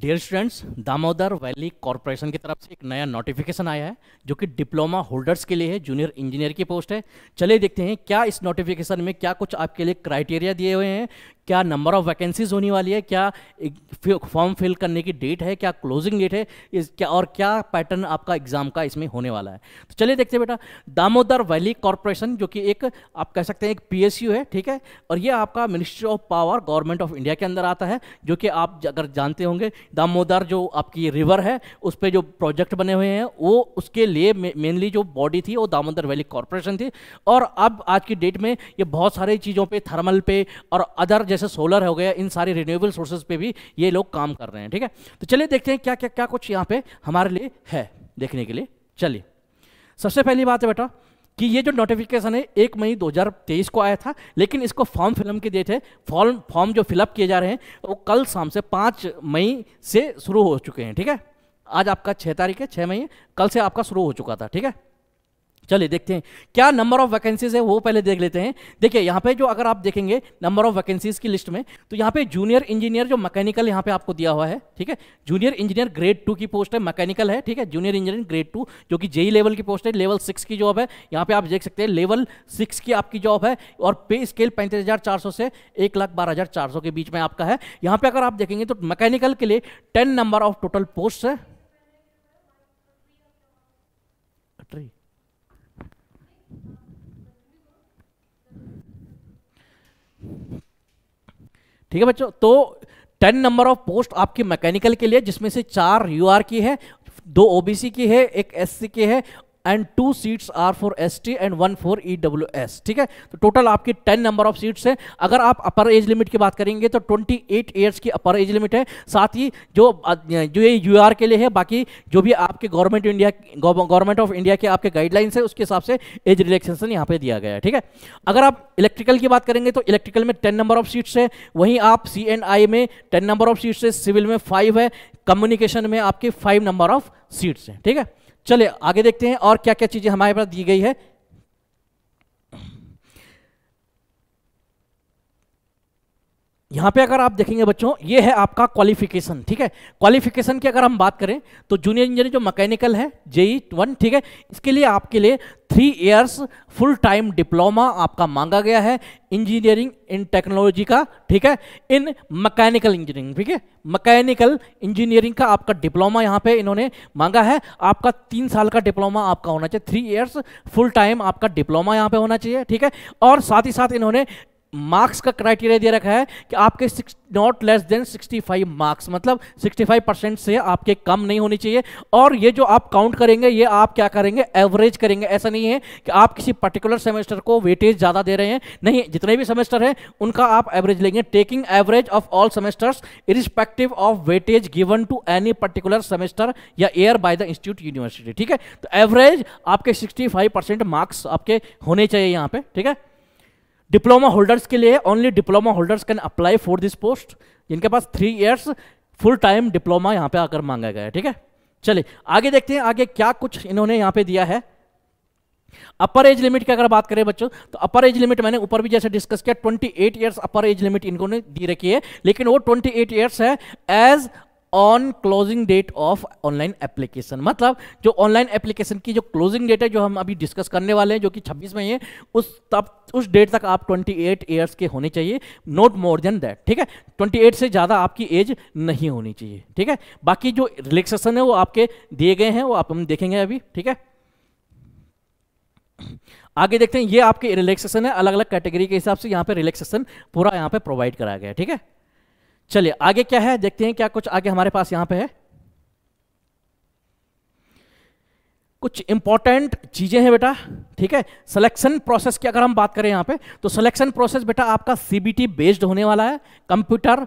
dear students Damodar valley corporation की तरफ से एक नया नोटिफिकेशन आया है जो कि डिप्लोमा होल्डर्स के लिए है जूनियर इंजीनियर की पोस्ट है चलिए देखते हैं क्या इस नोटिफिकेशन में क्या कुछ आपके लिए क्राइटेरिया दिए हुए हैं क्या नंबर ऑफ वैकेंसीज होने वाली है क्या फॉर्म फिल करने की डेट है क्या क्लोजिंग डेट है इस क्या और क्या पैटर्न आपका एग्जाम का इसमें होने वाला है तो चलिए देखते हैं बेटा दामोदर वैली कॉरपोरेशन जो कि एक आप कह सकते हैं एक पीएसयू है ठीक है और ये आपका ministry of power government of India के अंदर आता है जो कि आप अगर जानते होंगे दामोदर जो आपकी रिवर है उस पर जो प्रोजेक्ट बने हुए हैं वो उसके लिए मेनली जो बॉडी थी वो दामोदर वैली कॉरपोरेशन थी और अब आज की डेट में ये बहुत सारी चीज़ों पर थर्मल पे और अदर जैसे सोलर हो गया इन सारे रिन्यूएबल सोर्सेज पे भी ये लोग काम कर रहे हैं ठीक है तो चलिए देखते हैं क्या क्या क्या कुछ यहाँ पे हमारे लिए है देखने के लिए चलिए सबसे पहली बात है बेटा कि ये जो नोटिफिकेशन है एक मई 2023 को आया था लेकिन इसको फॉर्म फिलम के डेट है फॉर्म फॉर्म जो फिलअप किए जा रहे हैं वो कल शाम से पाँच मई से शुरू हो चुके हैं ठीक है आज आपका छः तारीख है छः मई कल से आपका शुरू हो चुका था ठीक है चलिए देखते हैं क्या नंबर ऑफ वैकेंसीज है वो पहले देख लेते हैं देखिए यहाँ पे जो अगर आप देखेंगे नंबर ऑफ वैकेंसीज की लिस्ट में तो यहाँ पे जूनियर इंजीनियर जो मैकेनिकल यहाँ पे आपको दिया हुआ है ठीक है जूनियर इंजीनियर ग्रेड टू की पोस्ट है मैकेनिकल है ठीक है जूनियर इंजीनियर ग्रेड टू जो कि जेई लेवल e की पोस्ट है लेवल सिक्स की जॉब है यहाँ पे आप देख सकते हैं लेवल सिक्स की आपकी जॉब है और पे स्केल पैंतीस से एक लाख बारह हजार चार सौ के बीच में आपका है यहाँ पे अगर आप देखेंगे तो मैकेनिकल के लिए ten number of total post है ठीक है बच्चों तो टेन नंबर ऑफ पोस्ट आपकी मैकेनिकल के लिए जिसमें से चार यूआर की है दो ओबीसी की है एक एससी की है and two seats are for S T and one for E W S ठीक है तो टोटल आपकी टेन नंबर ऑफ सीट्स है अगर आप अपर एज लिमिट की बात करेंगे तो ट्वेंटी एट ईयर्स की अपर एज लिमिट है साथ ही जो जो ये यू आर के लिए है बाकी जो भी आपके government India government of India के आपके गाइडलाइंस है उसके हिसाब से एज रिलेक्सेशन यहाँ पे दिया गया है ठीक है अगर आप इलेक्ट्रिकल की बात करेंगे तो इलेक्ट्रिकल में टेन नंबर ऑफ सीट्स है वहीं आप सी एन आई में टेन नंबर ऑफ सीट्स है सिविल में फाइव है कम्युनिकेशन में आपके फाइव नंबर ऑफ सीट्स हैं ठीक है चलिए आगे देखते हैं और क्या क्या चीजें हमारे पास दी गई है यहाँ पे अगर आप देखेंगे बच्चों ये है आपका क्वालिफिकेशन ठीक है क्वालिफिकेशन की अगर हम बात करें तो जूनियर इंजीनियर जो मैकेनिकल है जेई वन e ठीक है इसके लिए आपके लिए three years full time diploma आपका मांगा गया है इंजीनियरिंग इन टेक्नोलॉजी का ठीक है इन मैकेनिकल इंजीनियरिंग ठीक है मैकेनिकल इंजीनियरिंग का आपका डिप्लोमा यहाँ पे इन्होंने मांगा है आपका तीन साल का डिप्लोमा आपका होना चाहिए थ्री इयर्स फुल टाइम आपका डिप्लोमा यहाँ पे होना चाहिए ठीक है और साथ ही साथ इन्होंने मार्क्स का क्राइटेरिया दे रखा है कि आपके नॉट लेस देन 65 मार्क्स मतलब 65 परसेंट से आपके कम नहीं होनी चाहिए और ये जो आप काउंट करेंगे ये आप क्या करेंगे एवरेज करेंगे ऐसा नहीं है कि आप किसी पर्टिकुलर सेमेस्टर को वेटेज ज़्यादा दे रहे हैं नहीं जितने भी सेमेस्टर हैं उनका आप एवरेज लेंगे taking average of all semesters irrespective of weightage given to any particular semester या year by the institute university ठीक है तो एवरेज आपके सिक्सटी मार्क्स आपके होने चाहिए यहाँ पे ठीक है डिप्लोमा होल्डर्स के लिए only diploma holders can apply for this post जिनके पास three years full time diploma यहां पे आकर मांगा गया है ठीक है चलिए आगे देखते हैं आगे क्या कुछ इन्होंने यहां पे दिया है अपर एज लिमिट की अगर बात करें बच्चों तो अपर एज लिमिट मैंने ऊपर भी जैसे डिस्कस किया 28 एट अपर एज लिमिट इनको ने दी रखी है लेकिन वो 28 एट है age on closing date of online application मतलब जो ऑनलाइन एप्लीकेशन की जो क्लोजिंग डेट है जो हम अभी डिस्कस करने वाले हैं जो कि 26 में है उस तब उस डेट तक आप 28 इयर्स के होने चाहिए नॉट मोर देन दैट ठीक है 28 से ज़्यादा आपकी एज नहीं होनी चाहिए ठीक है बाकी जो रिलैक्सेशन है वो आपके दिए गए हैं वो आप हम देखेंगे अभी ठीक है आगे देखते हैं ये आपके रिलैक्सेशन है अलग अलग कैटेगरी के हिसाब से यहाँ पे रिलैक्सेशन पूरा यहाँ पे प्रोवाइड कराया गया है ठीक है चलिए आगे क्या है देखते हैं क्या कुछ आगे हमारे पास यहां पे है कुछ इंपॉर्टेंट चीजें हैं बेटा ठीक है सिलेक्शन प्रोसेस की अगर हम बात करें यहां पे तो सिलेक्शन प्रोसेस बेटा आपका सीबीटी बेस्ड होने वाला है कंप्यूटर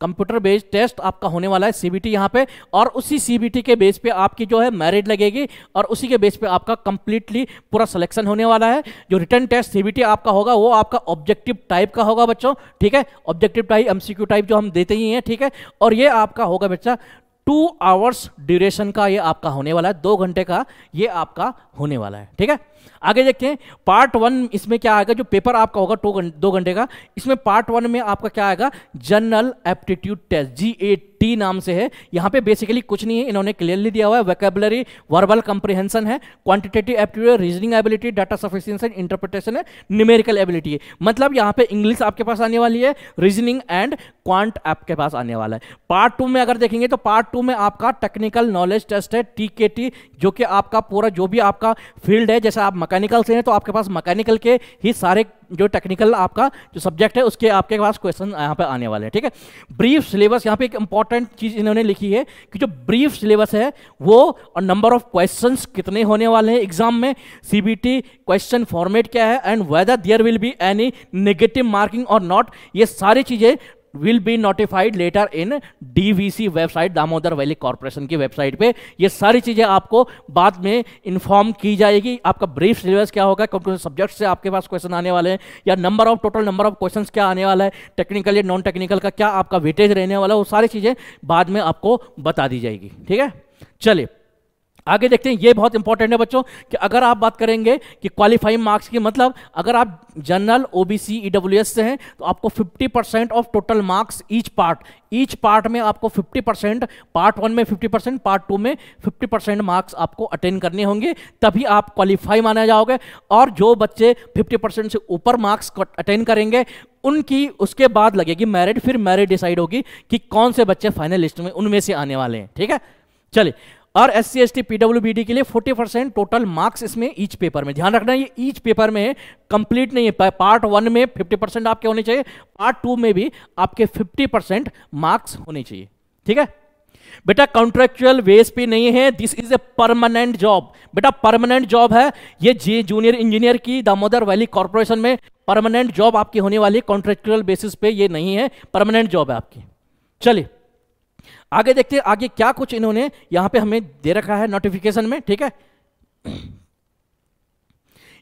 कंप्यूटर बेस्ड टेस्ट आपका होने वाला है सीबीटी यहाँ पे और उसी सीबीटी के बेस पे आपकी जो है मैरिट लगेगी और उसी के बेस पे आपका कंप्लीटली पूरा सिलेक्शन होने वाला है जो रिटर्न टेस्ट सीबीटी आपका होगा वो आपका ऑब्जेक्टिव टाइप का होगा बच्चों ठीक है ऑब्जेक्टिव टाइप एमसीक्यू टाइप जो हम देते ही हैं ठीक है और ये आपका होगा बच्चा टू आवर्स ड्यूरेशन का ये आपका होने वाला है दो घंटे का ये आपका होने वाला है ठीक है आगे देखते हैं पार्ट वन इसमें क्या आएगा जो पेपर आपका होगा टू घंटे दो घंटे का इसमें पार्ट वन में आपका क्या आएगा general aptitude test G A D नाम से है यहाँ पे बेसिकली कुछ नहीं है इन्होंने क्लियरली दिया हुआ है वेकेबलरी वर्बल कंप्रीहेंशन है quantitative aptitude reasoning ability data sufficiency sufficiency interpretation है न्यूमेरिकल एबिलिटी है मतलब यहाँ पे इंग्लिश आपके पास आने वाली है रीजनिंग एंड क्वांट आपके पास आने वाला है पार्ट टू में अगर देखेंगे तो पार्ट टू में आपका टेक्निकल नॉलेज टेस्ट है टी जो कि आपका पूरा जो भी आपका फील्ड है जैसे आप मकैनिकल से हैं तो आपके पास मकैनिकल के ही सारे जो टेक्निकल आपका जो सब्जेक्ट है उसके आपके पास क्वेश्चन यहाँ पर आने वाले हैं ठीक है ब्रीफ सिलेबस यहाँ पे एक इंपॉर्टेंट चीज़ इन्होंने लिखी है कि जो ब्रीफ सिलेबस है वो और नंबर ऑफ क्वेश्चन कितने होने वाले हैं एग्जाम में सी क्वेश्चन फॉर्मेट क्या है and whether there will be any negative marking और नॉट ये सारी चीज़ें will be notified later in DVC website Damodar valley corporation की वेबसाइट पे ये सारी चीज़ें आपको बाद में इन्फॉर्म की जाएगी आपका ब्रीफ सिलेबस क्या होगा कौन कौन सब्जेक्ट से आपके पास क्वेश्चन आने वाले हैं या number of total number of question क्या आने वाला है टेक्निकल या नॉन टेक्निकल का क्या आपका वेटेज रहने वाला है वो सारी चीज़ें बाद में आपको बता दी जाएगी ठीक है चलिए आगे देखते हैं ये बहुत इंपॉर्टेंट है बच्चों कि अगर आप बात करेंगे कि क्वालिफाइंग मार्क्स की मतलब अगर आप जनरल ओबीसी ईडब्ल्यूएस से हैं तो आपको 50 percent of total marks each part each part में आपको 50 परसेंट पार्ट वन में 50 परसेंट पार्ट टू में 50 परसेंट मार्क्स आपको अटेंड करने होंगे तभी आप क्वालिफाई माना जाओगे और जो बच्चे 50 परसेंट से ऊपर मार्क्स अटेंड करेंगे उनकी उसके बाद लगेगी मैरिट फिर मैरिट डिसाइड होगी कि कौन से बच्चे फाइनल लिस्ट में उनमें से आने वाले हैं ठीक है चलिए और S C S T PW B D के लिए 40 परसेंट टोटल मार्क्स इसमें ईच पेपर में ध्यान रखना ये ईच पेपर में कंप्लीट नहीं है पार्ट वन में 50 परसेंट आपके होने चाहिए पार्ट टू में भी आपके 50 परसेंट मार्क्स होने चाहिए ठीक है बेटा कॉन्ट्रेक्चुअल वेस पे नहीं है this is a permanent job बेटा परमानेंट जॉब है ये जे जूनियर इंजीनियर की दामोदर वैली कॉर्पोरेशन में परमानेंट जॉब आपकी होने वाली कॉन्ट्रेक्चुअल बेसिस पे ये नहीं है परमानेंट जॉब है आपकी चलिए आगे देखते हैं आगे क्या कुछ इन्होंने यहां पे हमें दे रखा है नोटिफिकेशन में ठीक है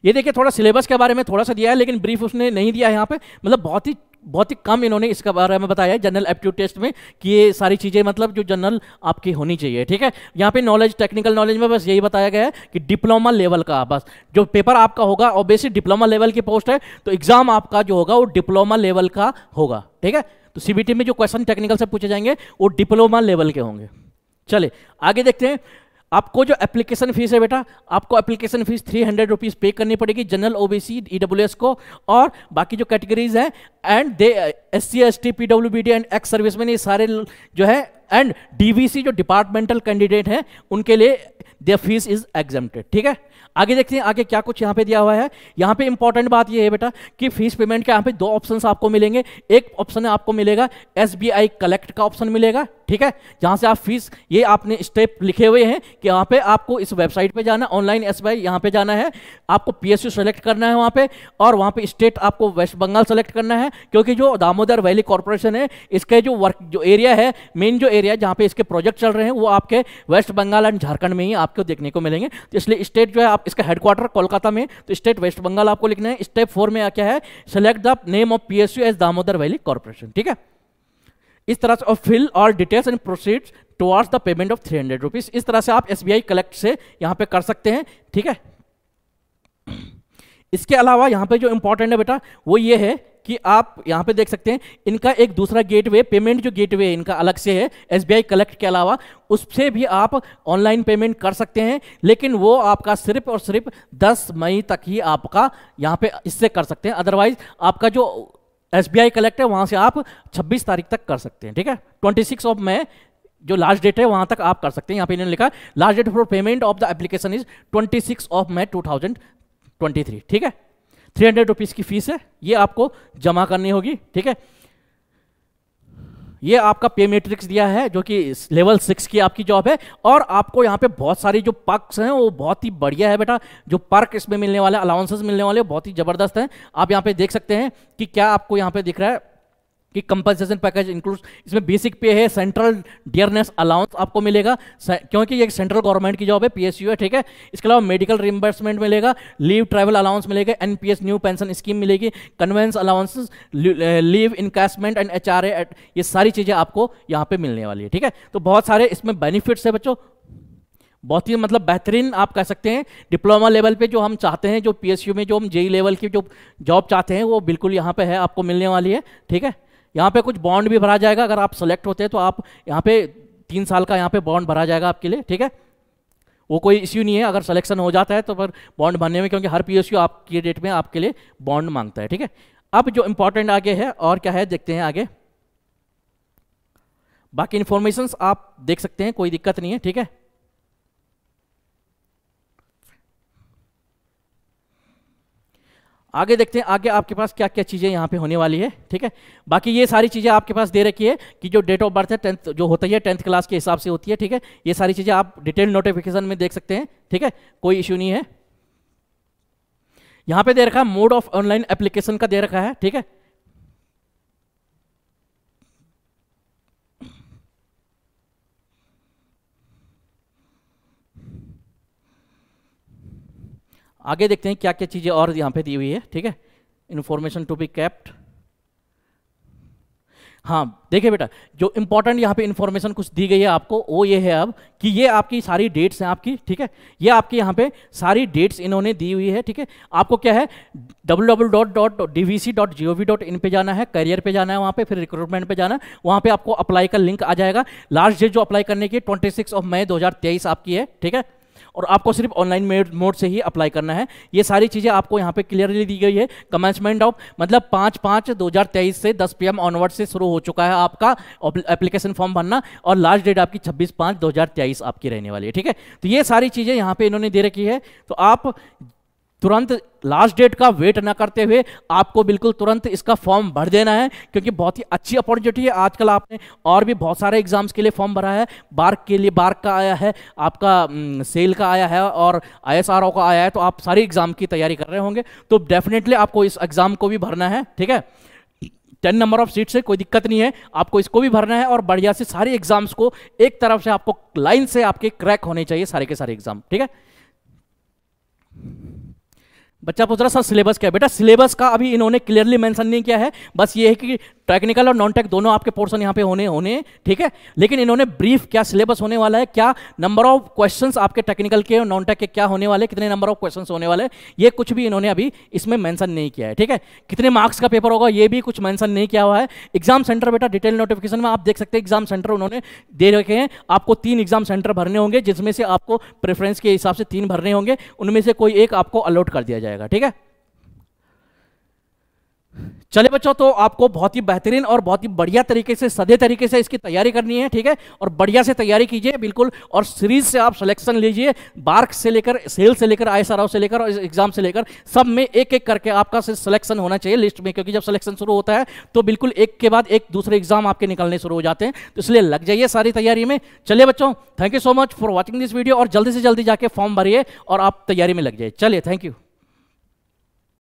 ये देखिए थोड़ा सिलेबस के बारे में थोड़ा सा दिया है लेकिन ब्रीफ उसने नहीं दिया है यहाँ पे मतलब बहुत ही बहुत ही कम इन्होंने इसके बारे में बताया है जनरल एप्टीट्यूड टेस्ट में कि ये सारी चीज़ें मतलब जो जनरल आपकी होनी चाहिए ठीक है यहाँ पे नॉलेज टेक्निकल नॉलेज में बस यही बताया गया है कि डिप्लोमा लेवल का बस जो पेपर आपका होगा ऑब्वियसली डिप्लोमा लेवल की पोस्ट है तो एग्ज़ाम आपका जो होगा वो डिप्लोमा लेवल का होगा ठीक है तो सीबीटी में जो क्वेश्चन टेक्निकल से पूछे जाएंगे वो डिप्लोमा लेवल के होंगे चले आगे देखते हैं आपको जो एप्लीकेशन फीस है बेटा आपको application fees three hundred rupees pay करनी पड़ेगी जनरल ओबीसी ईडब्ल्यूएस को और बाकी जो कैटेगरीज हैं and they S C S T P W B D and ex serviceman ये सारे जो है एंड डीवीसी जो डिपार्टमेंटल कैंडिडेट हैं उनके लिए देयर फीस इज एग्जेम्प्टेड ठीक है आगे देखते हैं आगे क्या कुछ यहां पे दिया हुआ है यहां पे इंपॉर्टेंट बात ये है बेटा कि फीस पेमेंट के यहां पे दो ऑप्शंस आपको मिलेंगे एक ऑप्शन आपको मिलेगा एसबीआई कलेक्ट का ऑप्शन मिलेगा ठीक है जहाँ से आप फीस ये आपने स्टेप लिखे हुए हैं कि वहाँ पे आपको इस वेबसाइट पे जाना ऑनलाइन एस बी यहाँ पे जाना है आपको पीएसयू सेलेक्ट करना है वहाँ पे और वहाँ पे स्टेट आपको वेस्ट बंगाल सेलेक्ट करना है क्योंकि जो दामोदर वैली कॉरपोरेशन है इसके जो वर्क जो एरिया है मेन जो एरिया जहाँ पे इसके प्रोजेक्ट चल रहे हैं वो आपके वेस्ट बंगाल एंड झारखंड में ही आपको देखने को मिलेंगे तो इसलिए स्टेट जो है आप इसका हेडक्वार्टर कोलकाता में तो स्टेट वेस्ट बंगाल आपको लिखना है स्टेप फोर में क्या है select the name of P S Damodar valley corporation ठीक है इस तरह से और फिल और details and proceed towards the payment of three hundred rupees इस तरह से आप एस कलेक्ट से यहाँ पे कर सकते हैं ठीक है इसके अलावा यहाँ पे जो इंपॉर्टेंट है बेटा वो ये है कि आप यहाँ पे देख सकते हैं इनका एक दूसरा गेटवे पेमेंट जो गेटवे इनका अलग से है एस कलेक्ट के अलावा उससे भी आप ऑनलाइन पेमेंट कर सकते हैं लेकिन वो आपका सिर्फ और सिर्फ 10 मई तक ही आपका यहाँ पे इससे कर सकते हैं अदरवाइज आपका जो एस बी आई कलेक्ट है वहाँ से आप 26 तारीख तक कर सकते हैं ठीक है 26 ऑफ मई जो लास्ट डेट है वहाँ तक आप कर सकते हैं यहाँ पे इन्होंने लिखा last date for payment of the application is 26 of May 2023 ठीक है थ्री हंड्रेड रुपीज़ की फीस है ये आपको जमा करनी होगी ठीक है ये आपका पे मेट्रिक्स दिया है जो कि लेवल सिक्स की आपकी जॉब है और आपको यहाँ पे बहुत सारी जो पर्कस हैं वो बहुत ही बढ़िया है बेटा जो पर्क इसमें मिलने वाले अलाउंसेस मिलने वाले बहुत ही ज़बरदस्त हैं आप यहाँ पे देख सकते हैं कि क्या आपको यहाँ पे दिख रहा है कि कंपनसेशन पैकेज इंक्लूड इसमें बेसिक पे है सेंट्रल डियरनेस अलाउंस आपको मिलेगा क्योंकि ये सेंट्रल गवर्नमेंट की जॉब है पीएसयू है ठीक है इसके अलावा मेडिकल रिम्बर्समेंट मिलेगा लीव ट्रैवल अलाउंस मिलेगा एनपीएस न्यू पेंशन स्कीम मिलेगी conveyance allowance leave encashment and H ये सारी चीज़ें आपको यहाँ पर मिलने वाली है ठीक है तो बहुत सारे इसमें बेनिफिट्स है बच्चों बहुत ही मतलब बेहतरीन आप कह सकते हैं डिप्लोमा लेवल पे जो हम चाहते हैं जो पीएसयू में जो हम जेई लेवल e की जो जॉब चाहते हैं वो बिल्कुल यहाँ पे है आपको मिलने वाली है ठीक है यहाँ पे कुछ बॉन्ड भी भरा जाएगा अगर आप सेलेक्ट होते हैं तो आप यहाँ पे तीन साल का यहाँ पे बॉन्ड भरा जाएगा आपके लिए ठीक है वो कोई इश्यू नहीं है अगर सिलेक्शन हो जाता है तो पर बॉन्ड भरने में क्योंकि हर पीएसयू आपकी डेट में आपके लिए बॉन्ड मांगता है ठीक है अब जो इंपॉर्टेंट आगे है और क्या है देखते हैं आगे बाकी इन्फॉर्मेशन आप देख सकते हैं कोई दिक्कत नहीं है ठीक है आगे देखते हैं आगे आपके पास क्या क्या चीज़ें यहाँ पे होने वाली है ठीक है बाकी ये सारी चीज़ें आपके पास दे रखी है कि जो डेट ऑफ बर्थ है टेंथ जो होता है टेंथ क्लास के हिसाब से होती है ठीक है ये सारी चीज़ें आप डिटेल नोटिफिकेशन में देख सकते हैं ठीक है कोई इश्यू नहीं है यहाँ पे दे रखा है मोड ऑफ ऑनलाइन एप्लीकेशन का दे रखा है ठीक है आगे देखते हैं क्या क्या चीज़ें और यहाँ पे दी हुई है ठीक है इन्फॉर्मेशन टू बी कैप्ट हाँ देखिए बेटा जो इंपॉर्टेंट यहाँ पे इन्फॉर्मेशन कुछ दी गई है आपको वो ये है अब कि ये आपकी सारी डेट्स हैं आपकी ठीक है ये आपकी यहाँ पे सारी डेट्स इन्होंने दी हुई है ठीक है आपको क्या है W W dot dot D V C dot G O V dot in पर जाना है करियर पे जाना है वहाँ पे फिर रिक्रूटमेंट पे जाना है वहाँ पे आपको अप्लाई का लिंक आ जाएगा लास्ट डेट जो अप्लाई करने की ट्वेंटी सिक्स ऑफ मई दो हज़ार तेईस आपकी है ठीक है और आपको सिर्फ ऑनलाइन मोड से ही अप्लाई करना है ये सारी चीज़ें आपको यहाँ पे क्लियरली दी गई है कमेंसमेंट ऑफ मतलब पाँच पाँच दो से पी एम ऑनवर्ड से शुरू हो चुका है आपका एप्लीकेशन फॉर्म भरना और लास्ट डेट आपकी छब्बीस पाँच दो आपकी रहने वाली है ठीक है तो ये सारी चीज़ें यहाँ पे इन्होंने दे रखी है तो आप तुरंत लास्ट डेट का वेट ना करते हुए आपको बिल्कुल तुरंत इसका फॉर्म भर देना है क्योंकि बहुत ही अच्छी अपॉर्चुनिटी है आजकल आपने और भी बहुत सारे एग्जाम्स के लिए फॉर्म भरा है बार्क के लिए बार्क का आया है आपका सेल का आया है और आई का आया है तो आप सारी एग्जाम की तैयारी कर रहे होंगे तो डेफिनेटली आपको इस एग्जाम को भी भरना है ठीक है टेन नंबर ऑफ सीट से कोई दिक्कत नहीं है आपको इसको भी भरना है और बढ़िया से सारे एग्जाम्स को एक तरफ से आपको लाइन से आपके क्रैक होने चाहिए सारे के सारे एग्जाम ठीक है बच्चा पूछ रहा सर सिलेबस क्या है बेटा सिलेबस का अभी इन्होंने क्लियरली मेंशन नहीं किया है बस ये है कि टेक्निकल और नॉन टेक दोनों आपके पोर्सन यहाँ पे होने होने ठीक है लेकिन इन्होंने ब्रीफ क्या सिलेबस होने वाला है क्या नंबर ऑफ क्वेश्चन आपके टेक्निकल के और नॉन टेक के क्या होने वाले कितने नंबर ऑफ क्वेश्चन होने वाले ये कुछ भी इन्होंने अभी इसमें मैंसन नहीं किया है ठीक है कितने मार्क्स का पेपर होगा ये भी कुछ मैंसन नहीं किया हुआ है एग्जाम सेंटर बेटा डिटेल नोटिफिकेशन में आप देख सकते हैं एग्जाम सेंटर उन्होंने दे रखे हैं आपको तीन एग्जाम सेंटर भरने होंगे जिसमें से आपको प्रेफरेंस के हिसाब से तीन भरने होंगे उनमें से कोई एक आपको अलॉट कर दिया जाएगा ठीक है चले बच्चों तो आपको बहुत ही बेहतरीन और बहुत ही बढ़िया तरीके से सदे तरीके से इसकी तैयारी करनी है ठीक है और बढ़िया से तैयारी कीजिए बिल्कुल और सीरीज से आप सिलेक्शन लीजिए बार्क से लेकर सेल से लेकर आई से लेकर और एग्जाम से लेकर सब में एक एक करके आपका सिलेक्शन होना चाहिए लिस्ट में क्योंकि जब सिलेक्शन शुरू होता है तो बिल्कुल एक के बाद एक दूसरे एग्जाम आपके निकलने शुरू हो जाते हैं तो इसलिए लग जाइए सारी तैयारी में चलिए बच्चों thank you so much for watching this video और जल्दी से जल्दी जाके फॉर्म भरिए और आप तैयारी में लग जाइए चलिए थैंक यू